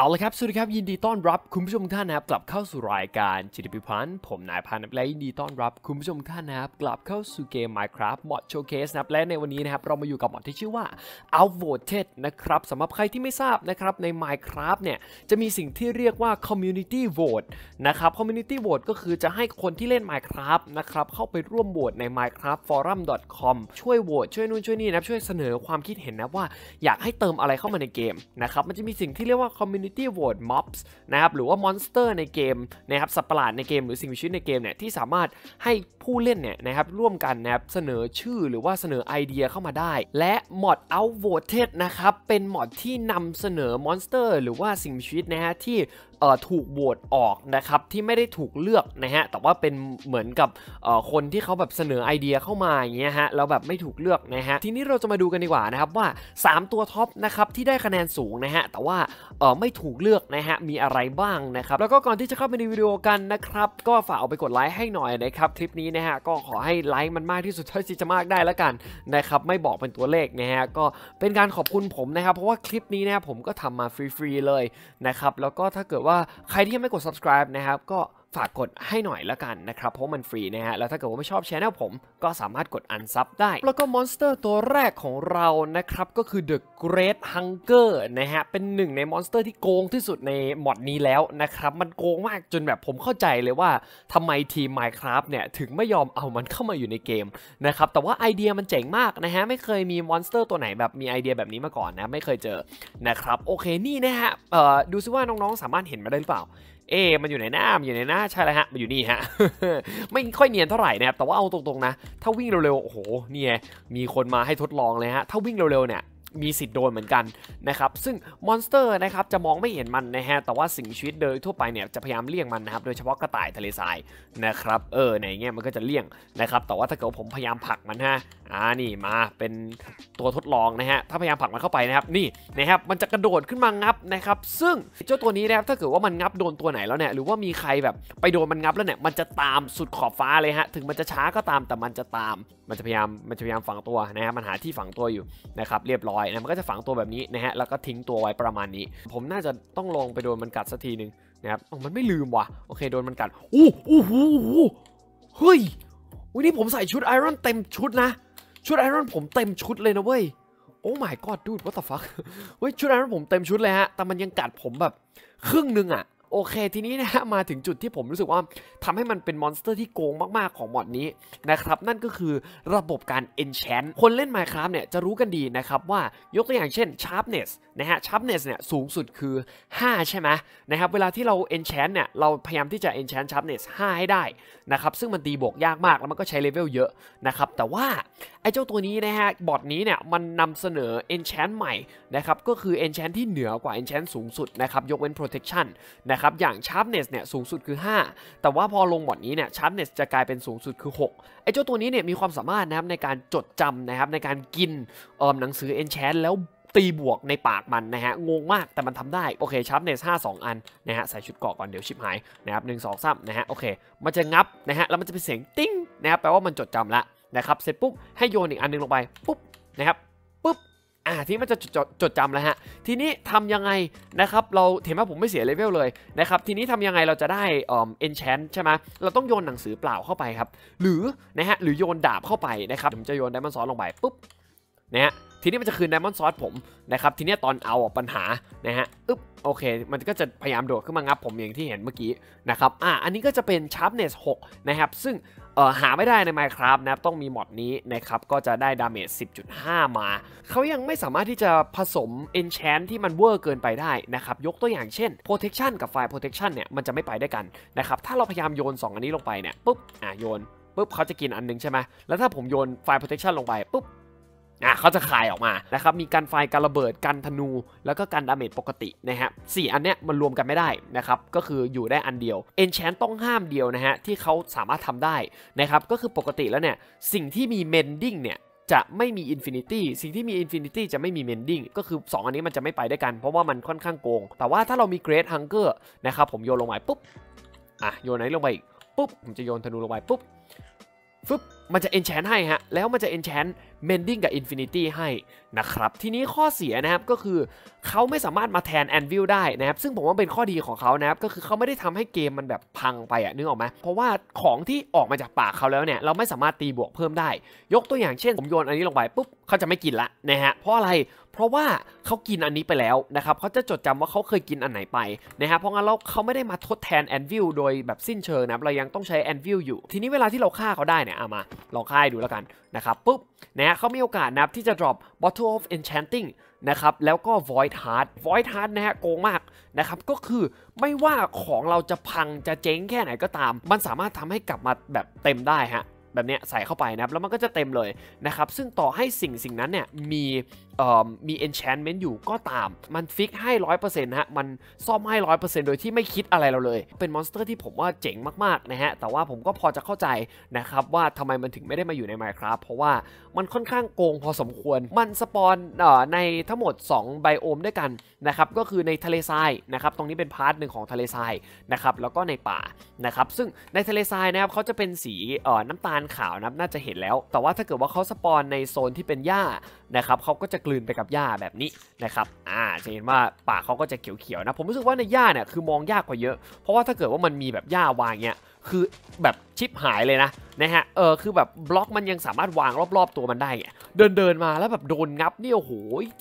เอาละครับ สวัสดีครับ ยินดีต้อนรับ คุณผู้ชมท่านนะครับ กลับเข้าสู่รายการตวิพันธ์ ผมนายพันธ์และยินดีต้อนรับ คุณผู้ชมท่านนะครับ กลับเข้าสู่เกม Minecraft Mod Showcase นะครับและในวันนี้นะครับเรามาอยู่กับมอดที่ชื่อว่า Outvoted นะครับสำหรับใครที่ไม่ทราบนะครับใน Minecraft เนี่ยจะมีสิ่งที่เรียกว่า Community Vote นะครับ Community Vote ก็คือจะให้คนที่เล่น Minecraft นะครับเข้าไปร่วมโหวตใน minecraftforum.com ช่วยโหวตช่วยนู่นช่วยนี่นะช่วยเสนอความคิดเห็นนะว่า อยากให้เติมอะไรเข้ามาในเกมนะครับมันจะมีสิ่งที่เรียกว่า Community i n f i n i t y w o l d Mobs นะครับหรือว่ามอนสเตอร์ในเกมนะครับสัตว์ประหลาดในเกมหรือสิ่งมีชีวิตในเกมเนี่ยที่สามารถให้ผู้เล่นเนี่ยนะครับร่วมกันนะครับเสนอชื่อหรือว่าเสนอไอเดียเข้ามาได้ และมอด Outvoted นะครับเป็นมอดที่นำเสนอมอนสเตอร์หรือว่าสิ่งมีชีวิตนะฮะที่ถูกโหวตออกนะครับที่ไม่ได้ถูกเลือกนะฮะแต่ว่าเป็นเหมือนกับคนที่เขาแบบเสนอไอเดียเข้ามาอย่างเงี้ยฮะแล้วแบบไม่ถูกเลือกนะฮะทีนี้เราจะมาดูกันดีกว่านะครับว่า 3 ตัวท็อปนะครับที่ได้คะแนนสูงนะฮะแต่ว่าไม่ถูกเลือกนะฮะมีอะไรบ้างนะครับแล้วก็ก่อนที่จะเข้าไปในวิดีโอกันนะครับก็ฝากเอาไปกดไลค์ให้หน่อยนะครับคลิปนี้นะฮะก็ขอให้ไลค์มันมากที่สุดเท่าที่จะมากได้แล้วกันนะครับไม่บอกเป็นตัวเลขนะฮะก็เป็นการขอบคุณผมนะครับเพราะว่าคลิปนี้นะผมก็ทำมาฟรีๆเลยนะครับแล้วก็ถ้าเกิดว่าใครที่ยังไม่กด subscribe นะครับก็ฝากกดให้หน่อยละกันนะครับ เพราะมันฟรีนะฮะแล้วถ้าเกิดว่าไม่ชอบชแนลผมก็สามารถกดอันซับได้ แล้วก็มอนสเตอร์ตัวแรกของเรานะครับ ก็คือ The Great Hunger นะฮะเป็นหนึ่งในมอนสเตอร์ที่โกงที่สุดในมอดนี้แล้วนะครับ มันโกงมากจนแบบผมเข้าใจเลยว่าทำไมทีม Minecraft เนี่ย ถึงไม่ยอมเอามันเข้ามาอยู่ในเกมนะครับ แต่ว่าไอเดียมันเจ๋งมากนะฮะไม่เคยมีมอนสเตอร์ตัวไหนแบบมีไอเดียแบบนี้มาก่อนนะไม่เคยเจอนะครับโอเคนี่นะฮะดูซิว่าน้องๆ สามารถเห็นมาได้หรือเปล่าเอ มันอยู่ไหนหน้ามันอยู่ไหนหน้าใช่แล้วฮะมันอยู่นี่ฮะ ไม่ค่อยเนียนเท่าไหร่นะครับ แต่ว่าเอาตรงๆนะ ถ้าวิ่งเร็วๆ โอ้โห นี่ไง มีคนมาให้ทดลองเลยฮะ ถ้าวิ่งเร็วๆ เนี่ย มีสิทธิ์โดนเหมือนกันนะครับ ซึ่งมอนสเตอร์นะครับ จะมองไม่เห็นมันนะฮะ แต่ว่าสิ่งชีวิตโดยทั่วไปเนี่ย จะพยายามเลี่ยงมันนะครับ โดยเฉพาะกระต่ายทะเลทรายนะครับ เออในเงี้ย มันก็จะเลี่ยงนะครับ แต่ว่าถ้าเกิดผมพยายามผลักมันฮะอ่านี่มาเป็นตัวทดลองนะฮะถ้าพยายามผลักมันเข้าไปนะครับนี่นะครับมันจะกระโดดขึ้นมางับนะครับซึ่งเจ้าตัวนี้นะครับถ้าเกิดว่ามันงับโดนตัวไหนแล้วเนี่ยหรือว่ามีใครแบบไปโดนมันงับแล้วเนี่ยมันจะตามสุดขอบฟ้าเลยฮะถึงมันจะช้าก็ตามแต่มันจะตาม มันจะพยายามมันจะพยายามฝังตัวนะฮะมันหาที่ฝังตัวอยู่นะครับเรียบร้อยนะมันก็จะฝังตัวแบบนี้นะฮะแล้วก็ทิ้งตัวไว้ประมาณนี้ ผมน่าจะต้องลองไปโดนมันกัดสักทีหนึ่งนะครับมันไม่ลืมว่ะโอเคโดนมันกัดอู้อู้หูเฮ้ยวันนี้ผมใส่ชุดไอรอนเต็มชุดนะชุดไอรอนผมเต็มชุดเลยนะเว้ย โอ้ my god dude what the fuck เฮ้ยชุดไอรอนผมเต็มชุดเลยฮะ แต่มันยังกัดผมแบบ ครึ่งนึงอะโอเค ทีนี้นะฮะ มาถึงจุดที่ผมรู้สึกว่าทำให้มันเป็นมอนสเตอร์ที่โกงมาก ๆของมอดนี้ นะครับ นั่นก็คือระบบการเอนแชนคนเล่น Minecraft เนี่ย จะรู้กันดีนะครับว่ายกตัวอย่างเช่น sharpness นะฮะ sharpness เนี่ยสูงสุดคือ 5 ใช่ไหมนะครับ เวลาที่เราเอนแชนเนี่ย เราพยายามที่จะเอนแชนช sharpness 5 ให้ได้ นะครับ ซึ่งมันตีบวกยากมากแล้วมันก็ใช้เลเวลเยอะนะครับแต่ว่าไอ้เจ้าตัวนี้นะฮะบอดนี้เนี่ยมันนำเสนอเอนแชนใหม่นะครับก็คือเอนแชนที่เหนือกว่าเอนแชนสูงสุดนะครับยกเว้น protection นะครับ อย่าง sharpness เนี่ยสูงสุดคือ 5 แต่ว่าพอลงบอดนี้เนี่ย sharpness จะกลายเป็นสูงสุดคือ6ไอ้เจ้าตัวนี้เนี่ยมีความสามารถนะครับในการจดจำนะครับในการกินเอ่อหนังสือ enchant แล้วตีบวกในปากมันนะฮะงงมากแต่มันทำได้โอเคชาร์ปเนสห้าสองอันนะฮะใส่ชุดเกาะก่อนเดี๋ยวชิบหายนะครับหนึ่งสองสามนะฮะโอเค มันจะงับนะฮะแล้วมันจะเป็นเสียงติ้งนะครับแปลว่ามันจดจำละนะครับ เสร็จปุ๊บ ให้โยนอีกอันนึงลงไปปุ๊บนะครับ่าที่มันจะจดจดจำแล้วฮะ ทีนี้ทำยังไงนะครับ เราเห็นว่าผมไม่เสียเลเวลเลยนะครับ ทีนี้ทำยังไงเราจะได้เอ็นแชนใช่ไหมเราต้องโยนหนังสือเปล่าเข้าไปครับ หรือนะฮะ หรือโยนดาบเข้าไปนะครับ ผมจะโยนไดมอนซอสลงไปปุ๊บนะฮะ ทีนี้มันจะคืนไดมอนซอสผมนะครับ ทีนี้ตอนเอาปัญหานะฮะอึ๊บโอเค มันก็จะพยายามโดดขึ้นมางับผมอย่างที่เห็นเมื่อกี้นะครับ อ่า อันนี้ก็จะเป็นชาร์ปเนส6นะครับ ซึ่งเออหาไม่ได้ใน Minecraft นะบต้องมีมอดนี้นะครับ ก็จะได้ดาเมจ10.5 มา เขายังไม่สามารถที่จะผสม Enchant ที่มันเวอร์เกินไปได้นะครับ ยกตัวอย่างเช่น Protection กับไฟ r e Protection เนี่ย มันจะไม่ไปด้วยกัน นะครับ ถ้าเราพยายามโยน 2 อันนี้ลงไปเนี่ยปุ๊บอ่ะโยนปุ๊บเขาจะกินอันนึงใช่ไหมแล้วถ้าผมโยนไฟ r e Protection ลงไป ปุ๊บอ่ะเขาจะคายออกมานะครับมีการไฟการระเบิดการธนูแล้วก็การดาเมจปกตินะฮะสอันเนี้ยมันรวมกันไม่ได้นะครับก็คืออยู่ได้อันเดียวเอนแชนต้องห้ามเดียวนะฮะที่เขาสามารถทำได้นะครับก็คือปกติแล้วเนี่ยสิ่งที่มีเมนดิ้งเนี่ยจะไม่มีอินฟินิตี้สิ่งที่มีอินฟินิตี้จะไม่มีเมนดิ้งก็คือ 2 อันนี้มันจะไม่ไปด้วยกัน เพราะว่ามันค่อนข้างโกง แต่ว่าถ้าเรามีเกรดฮังเกอร์นะครับผมโยนลงไปปุ๊บอ่ะโยนไหนลงไปปุ๊บผมจะโยนธนูลงไปปุ๊บฟึบมันจะเอนแชนให้ฮะแล้วมันจะเอนแชนเมนดิ้งกับอินฟินิตี้ให้นะครับทีนี้ข้อเสียนะครับ ก็คือเขาไม่สามารถมาแทนแอนวิลได้นะครับ ซึ่งผมว่าเป็นข้อดีของเขานะครับก็คือเขาไม่ได้ทำให้เกมมันแบบพังไปอะนึกออกไหมเพราะว่าของที่ออกมาจากปากเขาแล้วเนี่ยเราไม่สามารถตีบวกเพิ่มได้ ยกตัวอย่างเช่นผมโยนอันนี้ลงไปปุ๊บเขาจะไม่กินละนะฮะเพราะอะไรเพราะว่าเขากินอันนี้ไปแล้วนะครับเขาจะจดจำว่าเขาเคยกินอันไหนไปนะฮะเพราะงั้นเราเขาไม่ได้มาทดแทนแอนวิลโดยแบบสิ้นเชิงนะเรายังต้องใช้แอนวิลอยู่ทีนี้เวลาที่เราฆ่าเขาได้เนี่ยเอามาลองค่ายดูแล้วกันนะครับปุ๊บนะเขามีโอกาสนะที่จะ drop Bottle of Enchanting นะครับแล้วก็ Void Heart Void Heart นะฮะโกงมากนะครับก็คือไม่ว่าของเราจะพังจะเจ๊งแค่ไหนก็ตาม มันสามารถทำให้กลับมาแบบเต็มได้ฮะแบบเนี้ยใส่เข้าไปนะครับแล้วมันก็จะเต็มเลยนะครับซึ่งต่อให้สิ่งสิ่งนั้นเนี่ยมีมี enchantment อยู่ก็ตาม มันฟิกให้ร้อยเปอร์เซ็นต์ฮะ มันซ่อมให้ร้อยเปอร์เซ็นต์โดยที่ไม่คิดอะไรเราเลย เป็นมอนสเตอร์ที่ผมว่าเจ๋งมากๆนะฮะ แต่ว่าผมก็พอจะเข้าใจนะครับว่าทำไมมันถึงไม่ได้มาอยู่ในไมค์ครับ เพราะว่ามันค่อนข้างโกงพอสมควร มันสปอนในทั้งหมด2ไบโอมด้วยกันนะครับ ก็คือในทะเลทรายนะครับ ตรงนี้เป็นพาร์ทหนึ่งของทะเลทรายนะครับ แล้วก็ในป่านะครับ ซึ่งในทะเลทรายนะครับเขาจะเป็นสีน้ำตาลขาวนะน่าจะเห็นแล้ว แต่ว่าถ้าเกิดว่าเขาสปอนในโซนที่เป็นหญ้านะครับเขาก็จะกลืนไปกับหญ้าแบบนี้นะครับ อ่าจะเห็นว่าปากเขาก็จะเขียวๆนะ ผมรู้สึกว่าในหญ้าเนี่ยคือมองยากกว่าเยอะ เพราะว่าถ้าเกิดว่ามันมีแบบหญ้าวางเนี่ยคือแบบชิปหายเลยนะนะฮะเออคือแบบบล็อกมันยังสามารถวางรอบๆตัวมันได้ เดินเดินมาแล้วแบบโดนงับเนี่ยโอ้โห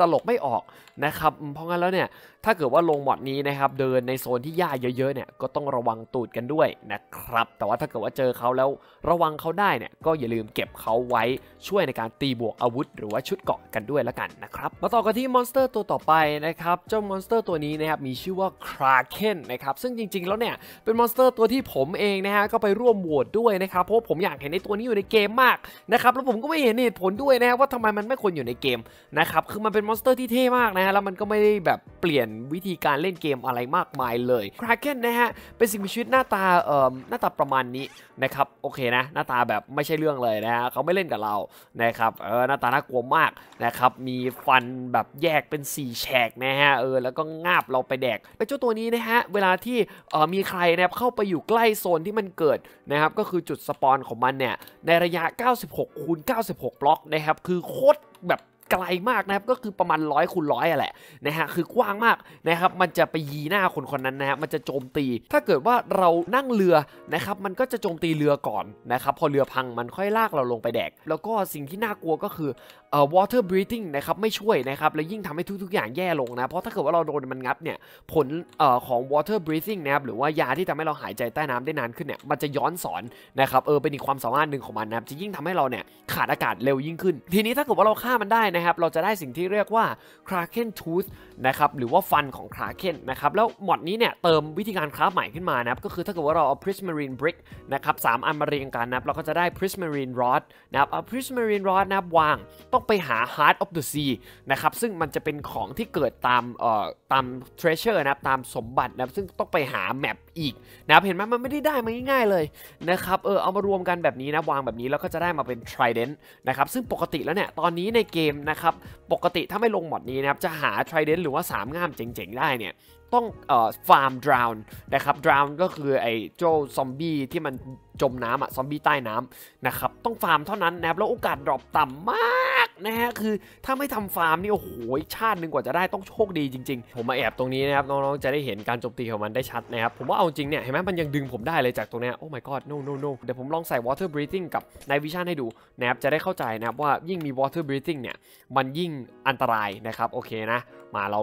ตลกไม่ออกนะครับเพราะงั้นแล้วเนี่ยถ้าเกิดว่าลงหมอดนี้นะครับเดินในโซนที่หญ้าเยอะๆเนี่ยก็ต้องระวังตูดกันด้วยนะครับแต่ว่าถ้าเกิดว่าเจอเขาแล้วระวังเขาได้เนี่ยก็อย่าลืมเก็บเขาไว้ช่วยในการตีบวกอาวุธ หรือว่าชุดเกาะกันด้วยละกันนะครับมาต่อกันที่มอนสเตอร์ตัวต่อไปนะครับเจ้ามอนสเตอร์ตัวนี้นะครับมีชื่อว่าคราเคนนะครับซึ่งจริง ๆแล้วเนี่ยเป็นมอนสเตอร์ตัวที่ผมเองนะฮะก็ไปร่วมโหวตชน์ด้วยนะครับเพราะผมอยากเห็นในตัวนี้อยู่ในเกมมากนะครับแล้วผมก็ไม่เห็นเหตุผลด้วยนะว่าทำไมมันไม่ควรอยู่ในเกมนะครับ คือมันเป็นมอนสเตอร์ที่เท่มากนะฮะแล้วมันก็ไม่ได้แบบเปลี่ยนวิธีการเล่นเกมอะไรมากมายเลยคราเคนนะฮะเป็นสิ่งมีชีวิตหน้าตาเอ่อหน้าตาประมาณนี้นะครับ โอเคนะหน้าตาแบบไม่ใช่เรื่องเลยนะฮะเขาไม่เล่นกับเรานะครับเออหน้าตาน่ากลัวมากนะครับ มีฟันแบบแยกเป็น4แฉกนะฮะเออแล้วก็งาบเราไปแดกไอ้เจ้าตัวนี้นะฮะเวลาที่เออมีใครนะครับเข้าไปอยู่ใกล้โซนที่มันเกิดนะครับก็คือจุดสปอนของมันเนี่ย ในระยะ 96คูณ96 บล็อกนะครับ คือโคตรแบบไกลมากนะครับ ก็คือประมาณร้อยคูณร้อยอะแหละนะฮะ คือกว้างมากนะครับ มันจะไปยีหน้าคนคนนั้นนะฮะมันจะโจมตี ถ้าเกิดว่าเรานั่งเรือนะครับ มันก็จะโจมตีเรือก่อนนะครับ พอเรือพังมันค่อยลาก เราลงไปแดก แล้วก็สิ่งที่น่ากลัวก็คือเอ่ water breathing นะครับไม่ช่วยนะครับแล้วยิ่งทำให้ทุกๆ อย่างแย่ลงนะเพราะถ้าเกิดว่าเราโดนมันงับเนี่ยผลเออ่ของ water breathing นะครับหรือว่ายาที่ทำให้เราหายใจใต้น้ำได้นานขึ้นเนี่ยมันจะย้อนสอนนะครับเออเป็นอีกความสามารถหนึ่งของมันนะครับจะยิ่งทำให้เราเนี่ยขาดอากาศเร็วยิ่งขึ้นทีนี้ถ้าเกิดว่าเราฆ่ามันได้นะครับเราจะได้สิ่งที่เรียกว่า kraken tooth นะครับหรือว่าฟันของ kraken นะครับแล้วหมดนี้เนี่ยเติมวิธีการคราฟใหม่ขึ้นมานะครับก็คือถ้าเกิดว่าเราเอา prismarine brick นะครับสามอันมาเรียงกันนะครับเราก็จะได้ prismarine rod นะครับเอา prismarine rod นะครับวางต้องไปหา Heart of the Sea นะครับซึ่งมันจะเป็นของที่เกิดตามเอ่อตาม treasure นะครับตามสมบัตินะครับซึ่งต้องไปหาแมปอีกนะครับเห็นไหมมันไม่ได้ได้มาง่ายๆเลยนะครับเออเอามารวมกันแบบนี้นะวางแบบนี้ แล้วก็จะได้มาเป็น trident นะครับซึ่งปกติแล้วเนี่ย ตอนนี้ในเกมนะครับปกติถ้าไม่ลงหมดนี้นะครับจะหา trident หรือว่าสามง่ามเจ๋งๆได้เนี่ยต้องออฟาร์มดราวน์นะครับดราวน์ก็คือไอ้โจซอมบี้ที่มันจมน้ำอะซอมบี้ใต้น้ำนะครับต้องฟาร์มเท่านั้นนะครับแล้วโอกาสดรอปต่ำมากนะฮะคือถ้าไม่ทำฟาร์มนี่โอ้โหชาติหนึ่งกว่าจะได้ต้องโชคดีจริงๆ ผมมาแอบตรงนี้นะครับ น้องๆจะได้เห็นการโจมตีของมันได้ชัดนะครับ ผมว่าเอาจริงเนี่ยเห็นไหมมันยังดึงผมได้เลยจากตรงนี้โอ้ my god no no no เดี๋ยวผมลองใส่ water breathing กับ night vision ให้ดู นะครับ จะได้เข้าใจนะครับ ว่ายิ่งมี water breathing เนี่ยมันยิ่งอันตรายนะครับ โอเคนะ มาเรา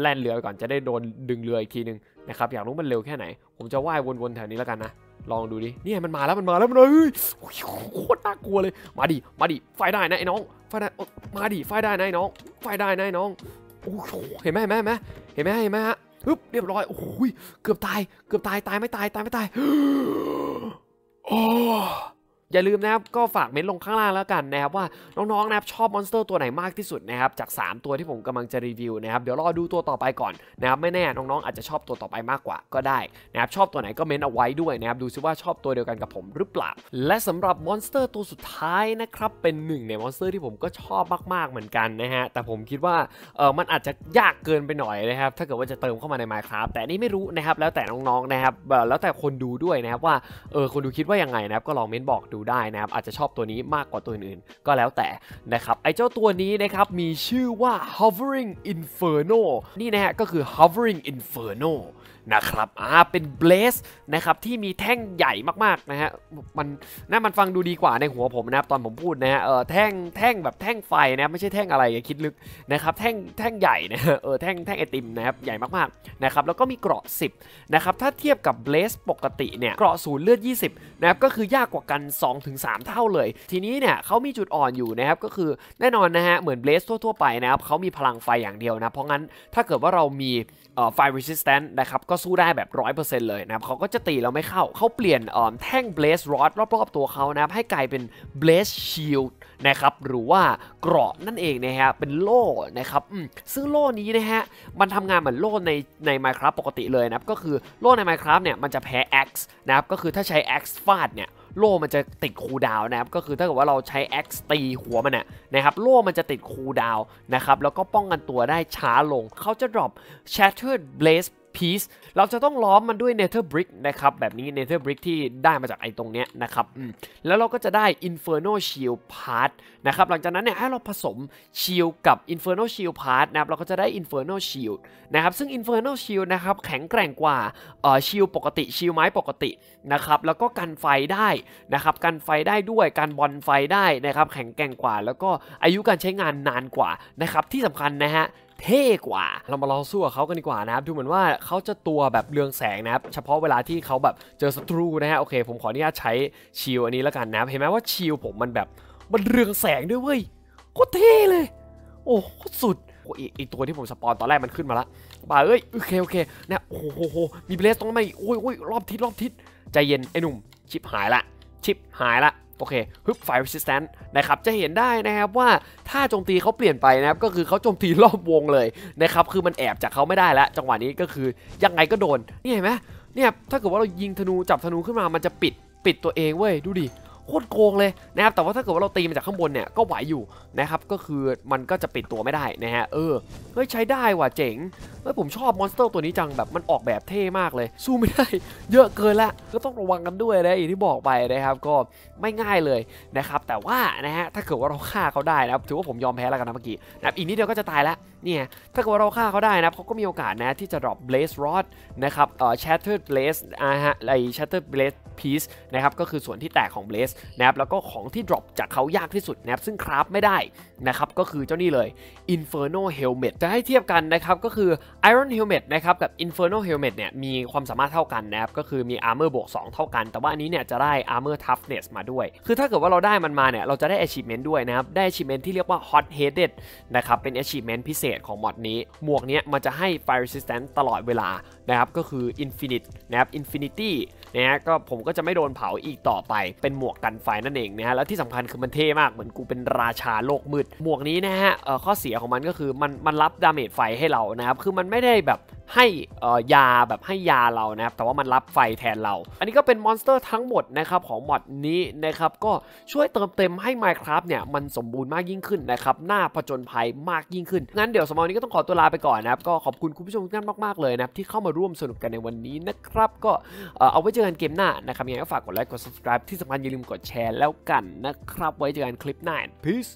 แล่นเรือก่อนจะได้โดนดึงเรืออีกทีนึงนะครับอยากรู้มันเร็วแค่ไหน ผมจะว่ายวนๆแถวนี้แล้วกันนะลองดูดิเนี่ยมันมาแล้วมันมาแล้วมันเฮ้ยโคตรน่ากลัวเลย มาดิ มาดิไฟได้นะไอ้น้องไฟได้ มาดิไฟได้นะไอ้น้อง ไฟได้นะไอ้น้องโอ้โหเห็นไหมเห็นไหมเห็นไหมเห็นไหมเห็นไหมฮะปึ๊บเรียบร้อยโอ้ยเกือบตายเกือบตายตายไม่ตายตายไม่ตาย โอ้อย่าลืมนะครับก็ฝากเม้นลงข้าง ล่างแล้วกันนะครับว่าน้องๆนะครับชอบมอนสเตอร์ตัวไหนมากที่สุดนะครับจาก 3 ตัวที่ผมกำลังจะรีวิวนะครับ เดี๋ยวรอดูตัวต่อไปก่อนนะครับไม่แน่น้องๆอาจจะชอบตัวต่อไปมากกว่าก็ได้นะครับชอบตัวไหนก็เม้นเอาไว้ด้วยนะครับดูซิว่าชอบตัวเดียวกันกับผมหรือเปล่า และสำหรับมอนสเตอร์ตัวสุดท้ายนะครับเป็นหนึ่งในมอนสเตอร์ที่ผมก็ชอบมาก ๆเหมือนกันนะฮะแต่ผมคิดว่าเออมันอาจจะยากเกินไปหน่อยนะครับถ้าเกิดว่าจะเติมเข้ามาในไมค์ครับแต่นี่ไม่รู้นะครับแล้วแต่น้องๆนะครับแล้วแต่คนดูด้วยนะครับว่าเออคนดูคิดว่ายังไงนะครับ ก็ลองเม้นบอกดูได้นะครับอาจจะชอบตัวนี้มากกว่าตัวอื่นๆ ก็แล้วแต่นะครับไอเจ้าตัวนี้นะครับมีชื่อว่า hovering inferno นี่นะฮะก็คือ hovering inferno นะครับอ่าเป็นเบลสนะครับที่มีแท่งใหญ่มากๆนะฮะมันน่ามันฟังดูดีกว่าในหัวผมนะครับตอนผมพูดนะฮะเออแท่งแท่งแบบแท่งไฟนะไม่ใช่แท่งอะไรคิดลึกนะครับแท่งแท่งใหญ่นะเออแท่งแท่งไอติมนะครับใหญ่มากๆนะครับแล้วก็มีเกราะ10นะครับถ้าเทียบกับเบลสปกติเนี่ยเกราะศูนย์เลือด20นะครับก็คือยากกว่ากัน 2 2ถึงสเท่าเลย ทีนี้เนี่ยเขามีจุดอ่อนอยู่นะครับ ก็คือแน่นอนนะฮะ เหมือนเบลสทั่วๆ ไปนะครับเขามีพลังไฟอย่างเดียวนะเพราะงั้นถ้าเกิดว่าเรามีไฟีสิสแตนต์นะครับ ก็สู้ได้แบบ 100%เลยนะครับเขาก็จะตีเราไม่เข้าเขาเปลี่ยนแท่งเบส z ร r รอบๆตัวเขานะครับ ให้กลายเป็นเบสชิลด i นะครับ หรือว่าเกราะนั่นเองนะฮะเป็นโล่นะครับซึ่งโล่นี้นะฮะมันทำงานเหมือนโล่ในในไมโครปกติเลยนะครับก็คือโล่ในไมโครเนี่ยมันจะแพ้ก x ์นะครับก็คือถ้าใช้ก x ์ฟาดเนี่ยโล่มันจะติดคูดาวนะครับ ก็คือถ้าเกิดว่าเราใช้แอคตีหัวมันน่ะนะครับโล่มันจะติดคูดาวนะครับ แล้วก็ป้องกันตัวได้ช้าลง เขาจะ drop Shattered Blaze piece เราจะต้องล้อมมันด้วย nether brick นะครับแบบนี้ nether brick ที่ได้มาจากไอ้ตรงเนี้ยนะครับแล้วเราก็จะได้ inferno shield part นะครับหลังจากนั้นเนี่ยให้เราผสม shield กับ inferno shield part นะครับเราก็จะได้ inferno shield นะครับ ซึ่ง inferno shield นะครับแข็งแกร่งกว่าเอ่อ shield ปกติ shield ไม้ปกตินะครับแล้วก็กันไฟได้นะครับกันไฟได้ด้วยการบอลไฟได้นะครับ แข็งแกร่งกว่า แล้วก็อายุการใช้งานนานกว่านะครับที่สำคัญนะฮะเท่กว่า เรามาลองสู้กับเขากันดีกว่านะครับ ดูเหมือนว่าเขาจะตัวแบบเรืองแสงนะครับ เฉพาะเวลาที่เขาแบบเจอศัตรูนะฮะโอเค ผมขออนุญาตใช้ชิลอันนี้แล้วกันนะ เห็นไหมว่าชิลผมมันแบบมันเรืองแสงด้วยเว้ยโคตรเท่เลย โอ้โห สุดออีตัวที่ผมสปอนตอนแรกมันขึ้นมาละบ่าเอ้ย โอเค โอเคนะโอ้โห มีเบลสต้องไม่โอ้ยโอ้ยรอบทิศรอบทิศ ใจเย็นไอ้หนุ่ม ชิปหายละ ชิปหายละโอเคฮึบไฟ resistance นะครับ จะเห็นได้นะครับ ว่าถ้าโจมตีเขาเปลี่ยนไปนะครับ ก็คือเขาโจมตีรอบวงเลย นะครับ คือมันแอบจากเขาไม่ได้แล้วจังหวะนี้ก็คือยังไงก็โดน นี่เห็นไหมเนี่ยถ้าเกิดว่าเรายิงธนู จับธนูขึ้นมามันจะปิดปิดตัวเองเว้ย ดูดิโคตรโกงเลยนะครับแต่ว่าถ้าเกิดว่าเราตีมาจากข้างบนเนี่ยก็ไหวอยู่นะครับก็คือมันก็จะปิดตัวไม่ได้นะฮะเออเฮ้ยใช้ได้ว่ะเจ๋งเฮ้ยผมชอบมอนสเตอร์ตัวนี้จังแบบมันออกแบบเท่มากเลย สู้ไม่ได้ เยอะเกินละก็ต้องระวังกันด้วยนะอย่างที่บอกไปนะครับก็ไม่ง่ายเลยนะครับแต่ว่านะฮะถ้าเกิดว่าเราฆ่าเขาได้นะครับถือว่าผมยอมแพ้แล้วกันนะเมื่อกี้นะอีกนิดเดียวก็จะตายละเนี่ยถ้าเกิดว่าเราฆ่าเขาได้นะเขาก็มีโอกาสนะที่จะ drop blaze rod นะครับเอ่อ shattered blaze ่าฮะไอ shattered blaze piece นะครับก็คือส่วนที่แตกของ blaze สนะครับแล้วก็ของที่ดรอปจากเขายากที่สุดนะครับซึ่งคราฟไม่ได้นะครับก็คือเจ้านี่เลย Inferno Helmet จะให้เทียบกันนะครับ ก็คือ Iron Helmet นะครับกับ Inferno Helmet เนี่ยมีความสามารถเท่ากันนะครับ ก็คือมี Armor บวก2 เท่ากัน แต่ว่าอันนี้เนี่ยจะได้ Armor Toughness มาด้วย คือถ้าเกิดว่าเราได้มันมาเนี่ยเราจะได้ Achievement ด้วยนะครับ ได้ Achievement ที่เรียกว่า Hot Headed นะครับเป็น Achievement พิเศษของมอดนี้ หมวกเนี้ยมันจะให้ Fire Resistance ตลอดเวลานะครับก็คือ Infinite นะครับ Infinity นะฮะก็ผมก็จะไม่โดนเผาอีกต่อไปเป็นหมวกกันไฟนั่นเองนะฮะแล้วที่สำคัญคือมันเท่มากเหมือนกูเป็นราชาโลกมืดหมวกนี้นะฮะข้อเสียของมันก็คือมันมันรับดาเมจไฟให้เรานะครับ คือมันไม่ได้แบบให้ยาแบบให้ยาเรานะครับ แต่ว่ามันรับไฟแทนเรา อันนี้ก็เป็นมอนสเตอร์ทั้งหมดนะครับของมอดนี้นะครับ ก็ช่วยเติมเต็มให้ Minecraft เนี่ยมันสมบูรณ์มากยิ่งขึ้นนะครับหน้าผจญภัยมากยิ่งขึ้น งั้นเดี๋ยวสำหรับวันนี้ก็ต้องขอตัวลาไปก่อนนะครับ ก็ขอบคุณคุณผู้ชมทุกท่านมากๆเลยนะครับ ที่เข้ามาร่วมสนุกกันในวันนี้นะครับก็เอาไว้เจอกันเกมหน้านะครับยังไงก็ฝากกดไลค์กด subscribe ที่สำคัญอย่าลืมกดแชร์แล้วกันนะครับไว้เจอกันคลิปหน้า peace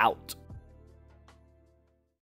out